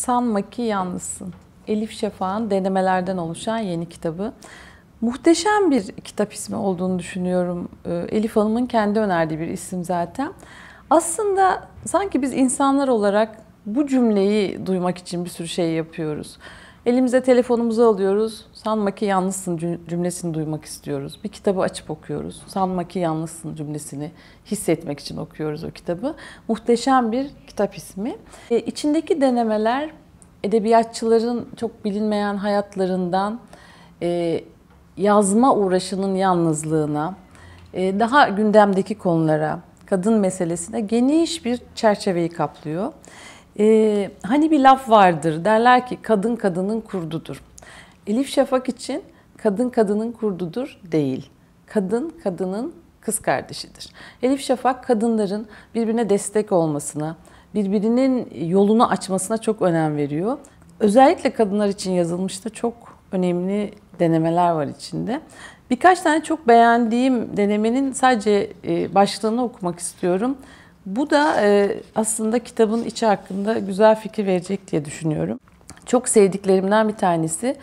Sanma ki yalnızsın. Elif Şafak'ın denemelerden oluşan yeni kitabı. Muhteşem bir kitap ismi olduğunu düşünüyorum. Ee, Elif Hanım'ın kendi önerdiği bir isim zaten. Aslında sanki biz insanlar olarak bu cümleyi duymak için bir sürü şey yapıyoruz. Elimize telefonumuzu alıyoruz. Sanma ki yalnızsın cümlesini duymak istiyoruz. Bir kitabı açıp okuyoruz. Sanma ki yalnızsın cümlesini hissetmek için okuyoruz o kitabı. Muhteşem bir kitap ismi. E, içindeki denemeler edebiyatçıların çok bilinmeyen hayatlarından e, yazma uğraşının yalnızlığına, e, daha gündemdeki konulara, kadın meselesine geniş bir çerçeveyi kaplıyor. Ee, hani bir laf vardır derler ki kadın kadının kurdudur. Elif Şafak için kadın kadının kurdudur değil. Kadın kadının kız kardeşidir. Elif Şafak kadınların birbirine destek olmasına, birbirinin yolunu açmasına çok önem veriyor. Özellikle kadınlar için yazılmışta çok önemli denemeler var içinde. Birkaç tane çok beğendiğim denemenin sadece e, başlığını okumak istiyorum. Bu da e, aslında kitabın içi hakkında güzel fikir verecek diye düşünüyorum. Çok sevdiklerimden bir tanesi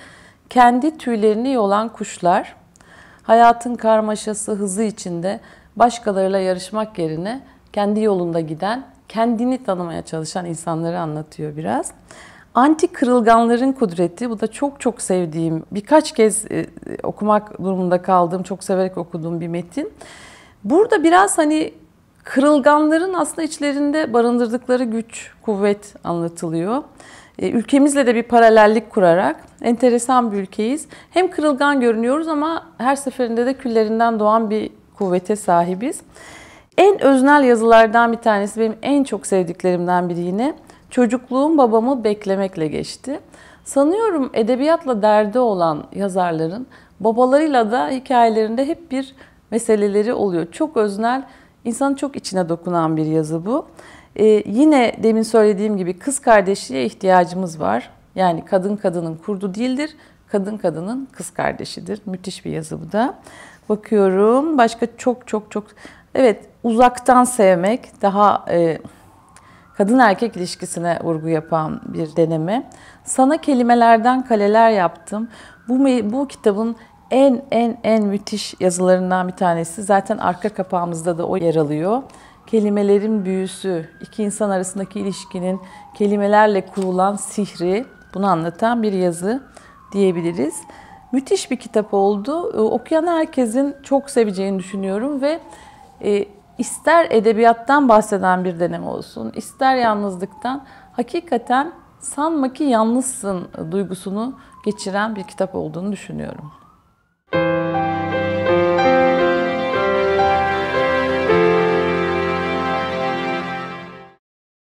kendi tüylerini yolan kuşlar hayatın karmaşası hızı içinde başkalarıyla yarışmak yerine kendi yolunda giden, kendini tanımaya çalışan insanları anlatıyor biraz. Anti kırılganların kudreti bu da çok çok sevdiğim, birkaç kez e, okumak durumunda kaldığım, çok severek okuduğum bir metin. Burada biraz hani Kırılganların aslında içlerinde barındırdıkları güç, kuvvet anlatılıyor. E, ülkemizle de bir paralellik kurarak enteresan bir ülkeyiz. Hem kırılgan görünüyoruz ama her seferinde de küllerinden doğan bir kuvvete sahibiz. En öznel yazılardan bir tanesi benim en çok sevdiklerimden biri yine. Çocukluğum babamı beklemekle geçti. Sanıyorum edebiyatla derdi olan yazarların babalarıyla da hikayelerinde hep bir meseleleri oluyor. Çok öznel İnsanın çok içine dokunan bir yazı bu. Ee, yine demin söylediğim gibi kız kardeşliğe ihtiyacımız var. Yani kadın kadının kurdu değildir, kadın kadının kız kardeşidir. Müthiş bir yazı bu da. Bakıyorum başka çok çok çok... Evet uzaktan sevmek daha... E, kadın erkek ilişkisine vurgu yapan bir deneme. Sana kelimelerden kaleler yaptım. Bu, bu kitabın en en en müthiş yazılarından bir tanesi. Zaten arka kapağımızda da o yer alıyor. Kelimelerin büyüsü, iki insan arasındaki ilişkinin kelimelerle kurulan sihri bunu anlatan bir yazı diyebiliriz. Müthiş bir kitap oldu. Ee, okuyan herkesin çok seveceğini düşünüyorum ve e, ister edebiyattan bahseden bir deneme olsun, ister yalnızlıktan hakikaten sanma ki yalnızsın duygusunu geçiren bir kitap olduğunu düşünüyorum.